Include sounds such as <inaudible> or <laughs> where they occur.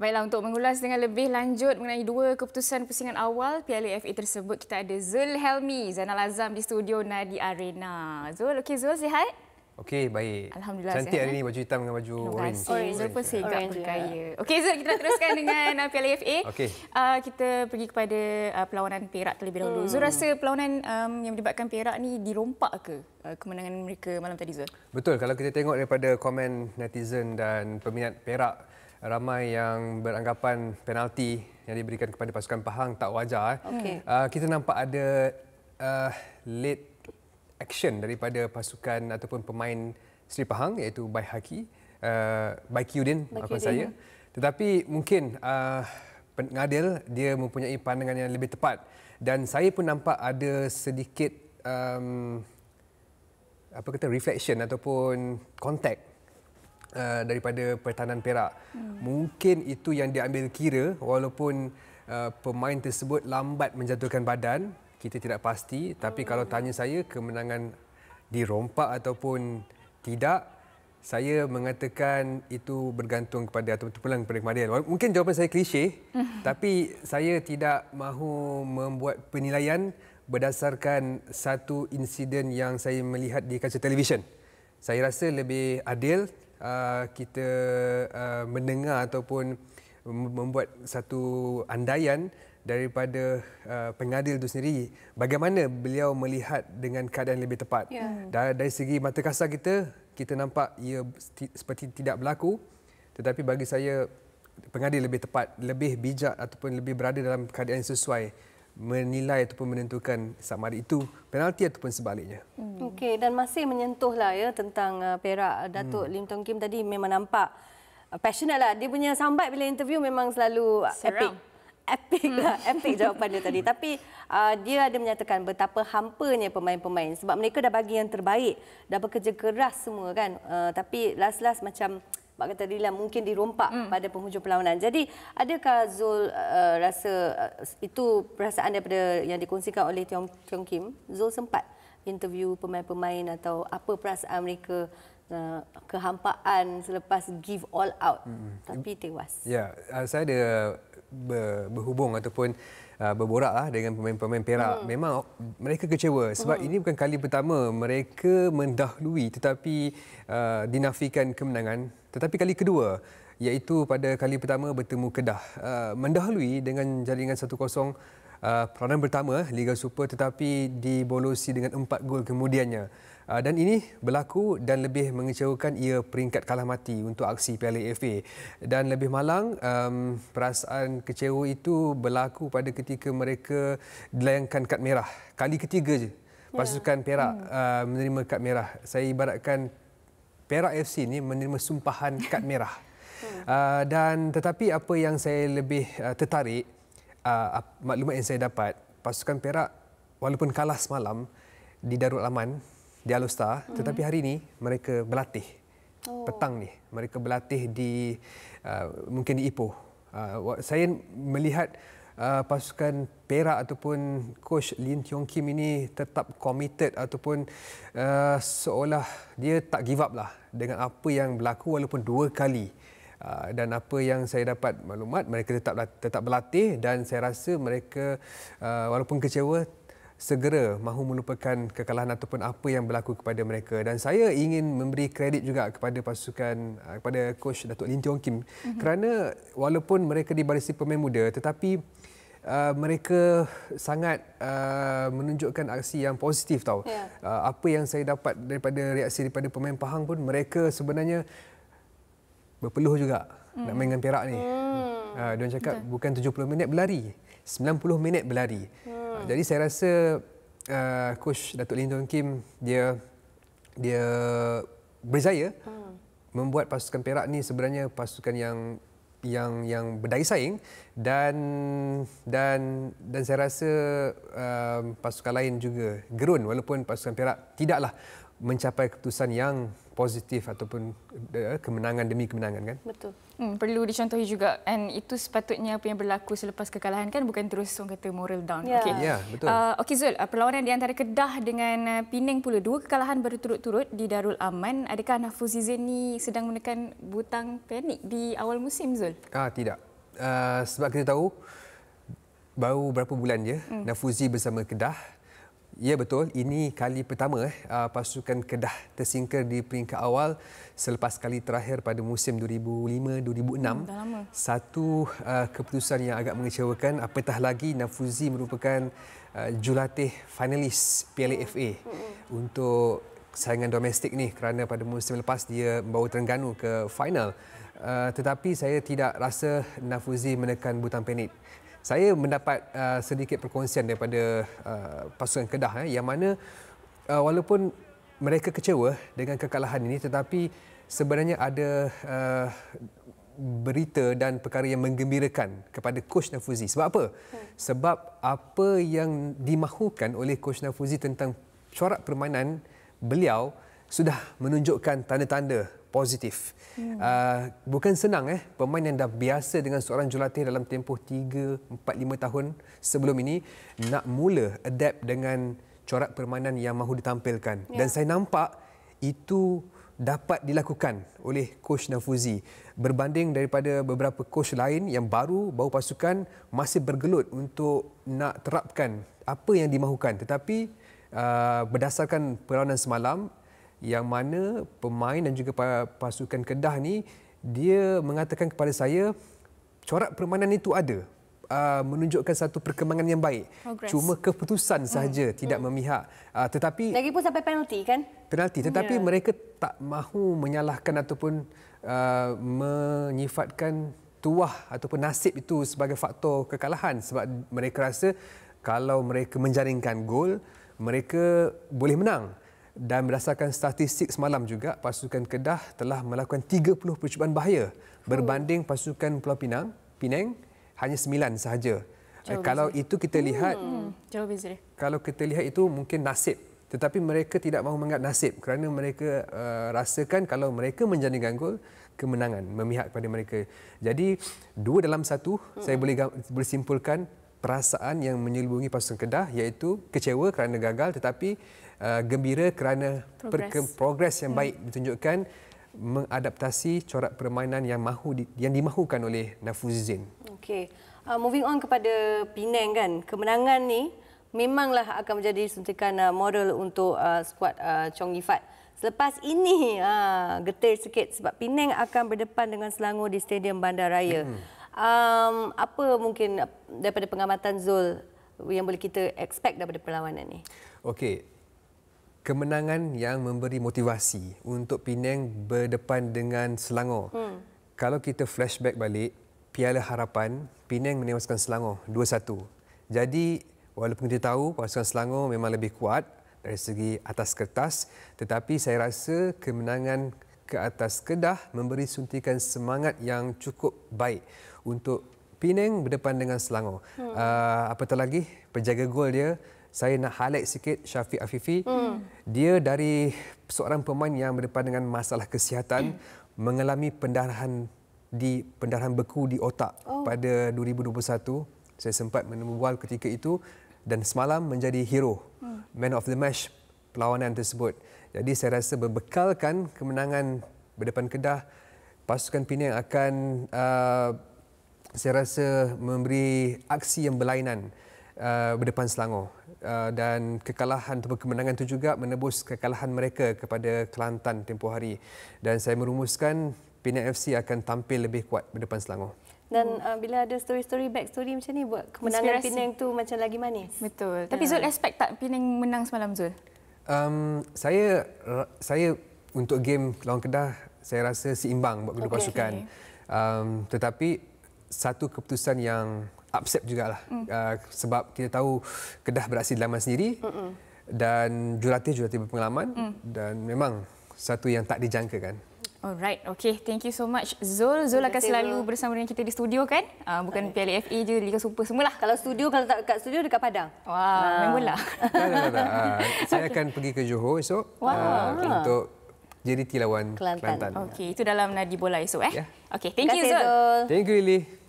Baiklah, untuk mengulas dengan lebih lanjut mengenai dua keputusan pusingan awal Piala FA tersebut, kita ada Zul Helmi, Zana Lazam di studio Nadi Arena. Zul, okey Zul, sihat? Okey, baik. Alhamdulillah. Cantik sihat. hari ini eh? baju hitam dengan baju orange. Oh, Zul pun sehingga berkaya. Okey Zul, kita teruskan dengan uh, Piala FA. Okay. Uh, kita pergi kepada uh, perlawanan Perak terlebih dahulu. Hmm. Zul rasa perlawanan um, yang melibatkan Perak ni dirompak ke? Uh, kemenangan mereka malam tadi Zul. Betul kalau kita tengok daripada komen netizen dan peminat Perak ramai yang beranggapan penalti yang diberikan kepada pasukan Pahang tak wajar. Eh. Okay. Uh, ah, kita nampak ada uh, late action daripada pasukan ataupun pemain Sri Pahang iaitu Bai Haki, uh, ah, Bai Kiyudin maksud saya. Ya. Tetapi mungkin uh, pengadil dia mempunyai pandangan yang lebih tepat dan saya pun nampak ada sedikit um, apa kata reflection ataupun contact uh, daripada pertahanan Perak. Hmm. Mungkin itu yang diambil kira walaupun uh, pemain tersebut lambat menjatuhkan badan, kita tidak pasti, tapi hmm. kalau tanya saya kemenangan dirompak ataupun tidak saya mengatakan itu bergantung kepada atau terpulang kepada kemahiran. Mungkin jawapan saya klise, <laughs> tapi saya tidak mahu membuat penilaian berdasarkan satu insiden yang saya melihat di kaca televisyen. Saya rasa lebih adil, uh, kita uh, mendengar ataupun membuat satu andaian daripada uh, pengadil itu sendiri bagaimana beliau melihat dengan keadaan lebih tepat yeah. dari, dari segi mata kasar kita kita nampak ia seperti tidak berlaku tetapi bagi saya pengadil lebih tepat lebih bijak ataupun lebih berada dalam keadaan yang sesuai menilai ataupun menentukan sama ada itu penalti ataupun sebaliknya. Hmm. Okey dan masih menyentuhlah ya tentang uh, Perak uh, Datuk hmm. Lim Tong Kim tadi memang nampak uh, passionate lah. Dia punya sambat bila interview memang selalu uh, Seram. epic. Epic lah, hmm. <laughs> epic jawapan dia tadi. Tapi uh, dia ada menyatakan betapa hampanya pemain-pemain sebab mereka dah bagi yang terbaik, dah bekerja keras semua kan. Uh, tapi last-last macam uh, Mak kata Lilan mungkin dirompak hmm. pada penghujung perlawanan. Jadi adakah Zul uh, rasa uh, itu perasaan daripada yang dikongsikan oleh Tiong, Tiong Kim? Zul sempat interview pemain-pemain atau apa perasaan mereka uh, kehampaan selepas give all out hmm. hmm. tapi tewas. Ya, yeah. uh, saya ada berhubung ataupun uh, berborak lah dengan pemain-pemain Perak hmm. memang mereka kecewa sebab hmm. ini bukan kali pertama mereka mendahului tetapi uh, dinafikan kemenangan tetapi kali kedua iaitu pada kali pertama bertemu Kedah uh, mendahului dengan jaringan 1-0 Uh, peranan pertama Liga Super tetapi dibolosi dengan empat gol kemudiannya. Uh, dan ini berlaku dan lebih mengecewakan ia peringkat kalah mati untuk aksi Piala AFA. Dan lebih malang, um, perasaan kecewa itu berlaku pada ketika mereka dilayangkan kad merah. Kali ketiga je pasukan ya. Perak hmm. Uh, menerima kad merah. Saya ibaratkan Perak FC ini menerima sumpahan kad merah. <laughs> Hmm. Dan tetapi apa yang saya lebih tertarik, uh, maklumat yang saya dapat, pasukan Perak walaupun kalah semalam di Darul Aman, di Alustar, mm-hmm. tetapi hari ini mereka berlatih. Oh. Petang ni mereka berlatih di uh, mungkin di Ipoh. Uh, saya melihat uh, pasukan Perak ataupun coach Lin Tiong Kim ini tetap committed ataupun uh, seolah dia tak give up lah dengan apa yang berlaku walaupun dua kali Ah, dan apa yang saya dapat maklumat mereka tetap tetap berlatih dan saya rasa mereka ah, walaupun kecewa segera mahu melupakan kekalahan ataupun apa yang berlaku kepada mereka dan saya ingin memberi kredit juga kepada pasukan ah, kepada coach Datuk Lim Tiong Kim mhm. kerana walaupun mereka di barisan pemain muda tetapi Uh, mereka sangat uh, menunjukkan aksi yang positif tahu. Yeah. Ya. Uh, apa yang saya dapat daripada reaksi daripada pemain Pahang pun mereka sebenarnya berpeluh juga hmm. nak main dengan Perak ni. Hmm. Uh, dia cakap Betul. bukan 70 minit berlari, 90 minit berlari. Ah, hmm. Uh, jadi saya rasa uh, coach Datuk Lin Tun Kim dia dia berjaya hmm. membuat pasukan Perak ni sebenarnya pasukan yang yang yang berdaya saing dan dan dan saya rasa uh, pasukan lain juga gerun walaupun pasukan Perak tidaklah mencapai keputusan yang positif ataupun eh, kemenangan demi kemenangan kan? Betul. Hmm, perlu dicontohi juga and itu sepatutnya apa yang berlaku selepas kekalahan kan bukan terus orang kata moral down. Yeah. Okey. Ya, yeah, ya, betul. Uh, Okey Zul, uh, perlawanan di antara Kedah dengan uh, Pinang pula dua kekalahan berturut-turut di Darul Aman. Adakah Nafuzizin ni sedang menekan butang panik di awal musim Zul? Ah, tidak. Uh, sebab kita tahu baru berapa bulan je hmm. Nafuzi bersama Kedah Ya betul, ini kali pertama eh, uh, pasukan Kedah tersingkir di peringkat awal selepas kali terakhir pada musim 2005-2006. Hmm, Satu uh, keputusan yang agak mengecewakan, apatah lagi Nafuzi merupakan uh, jurulatih finalis PLA FA hmm, hmm, hmm. untuk saingan domestik ni kerana pada musim lepas dia membawa Terengganu ke final. Uh, tetapi saya tidak rasa Nafuzi menekan butang penit. Saya mendapat uh, sedikit perkongsian daripada uh, pasukan Kedah eh, yang mana uh, walaupun mereka kecewa dengan kekalahan ini tetapi sebenarnya ada uh, berita dan perkara yang menggembirakan kepada coach Nafuzi. Sebab apa? Hmm. Sebab apa yang dimahukan oleh coach Nafuzi tentang corak permainan beliau sudah menunjukkan tanda-tanda positif. Hmm. Uh, bukan senang eh pemain yang dah biasa dengan seorang jurulatih dalam tempoh 3, 4, 5 tahun sebelum ini nak mula adapt dengan corak permainan yang mahu ditampilkan. Yeah. Dan saya nampak itu dapat dilakukan oleh coach Nafuzi berbanding daripada beberapa coach lain yang baru bawa pasukan masih bergelut untuk nak terapkan apa yang dimahukan tetapi uh, berdasarkan perlawanan semalam yang mana pemain dan juga pasukan Kedah ni dia mengatakan kepada saya corak permainan itu ada ah, menunjukkan satu perkembangan yang baik Progress. cuma keputusan hmm. sahaja mm. tidak mm. memihak ah, Tetapi lagi pun sampai penalti kan penalti tetapi yeah. mereka tak mahu menyalahkan ataupun uh, menyifatkan tuah ataupun nasib itu sebagai faktor kekalahan sebab mereka rasa kalau mereka menjaringkan gol mereka boleh menang dan berdasarkan statistik semalam juga pasukan Kedah telah melakukan 30 percubaan bahaya berbanding pasukan Pulau Pinang, Penang hanya 9 sahaja. Eh, jauh kalau bezir. itu kita hmm. lihat hmm, Kalau kita lihat itu mungkin nasib tetapi mereka tidak mahu menganggap nasib kerana mereka uh, rasakan kalau mereka menjadi gol kemenangan memihak kepada mereka. Jadi dua dalam satu hmm. saya boleh boleh simpulkan perasaan yang menyelubungi pasukan Kedah iaitu kecewa kerana gagal tetapi Uh, gembira kerana progress, progress yang hmm. baik ditunjukkan mengadaptasi corak permainan yang mahu yang dimahukan oleh Nafuzin. Okey. Uh, moving on kepada Pinang kan. Kemenangan ni memanglah akan menjadi suntikan uh, moral untuk uh, skuad uh, Chong Yifat. Selepas ini uh, getir sikit sebab Pinang akan berdepan dengan Selangor di Stadium Bandaraya. Hmm. Um apa mungkin daripada pengamatan Zul yang boleh kita expect daripada perlawanan ni? Okey kemenangan yang memberi motivasi untuk Penang berdepan dengan Selangor. Hmm. Kalau kita flashback balik, Piala Harapan, Penang menewaskan Selangor 2-1. Jadi, walaupun kita tahu pasukan Selangor memang lebih kuat dari segi atas kertas, tetapi saya rasa kemenangan ke atas Kedah memberi suntikan semangat yang cukup baik untuk Penang berdepan dengan Selangor. Hmm. Uh, ah, apatah lagi, penjaga gol dia saya nak highlight sikit Syafiq Afifi. Hmm. Dia dari seorang pemain yang berdepan dengan masalah kesihatan hmm. mengalami pendarahan di pendarahan beku di otak oh. pada 2021. Saya sempat menemubual ketika itu dan semalam menjadi hero. Hmm. Man of the match perlawanan tersebut. Jadi saya rasa berbekalkan kemenangan berdepan Kedah pasukan Penang akan uh, saya rasa memberi aksi yang berlainan. Uh, berdepan Selangor uh, dan kekalahan atau kemenangan itu juga menebus kekalahan mereka kepada Kelantan tempoh hari dan saya merumuskan Pinang FC akan tampil lebih kuat berdepan Selangor. Dan uh, bila ada story-story back story macam ni buat kemenangan Inspirasi. Pinang tu macam lagi manis. Betul. Ya. Tapi yeah. Zul expect tak Pinang menang semalam Zul? Um, saya saya untuk game lawan Kedah saya rasa seimbang buat kedua okay, pasukan. Okay. Um, tetapi satu keputusan yang upset jugalah mm. uh, sebab kita tahu Kedah beraksi dalaman sendiri Mm-mm. dan jurulatih jurulatih berpengalaman mm. dan memang satu yang tak dijangka kan. Alright, okay. Thank you so much, Zul. Zul akan selalu bersama dengan kita di studio kan? Uh, bukan okay. FA je, Liga Super semualah. Kalau studio, kalau tak dekat studio, dekat Padang. Wah, wow, uh. main bola. Tak, tak, tak. Ah, saya akan pergi ke Johor esok wow. uh, untuk jadi tilawan Kelantan. Kelantan. Okay, itu dalam nadi bola esok eh. Yeah. Okay, thank Terima you, Zul. Zul. Thank you, Lily.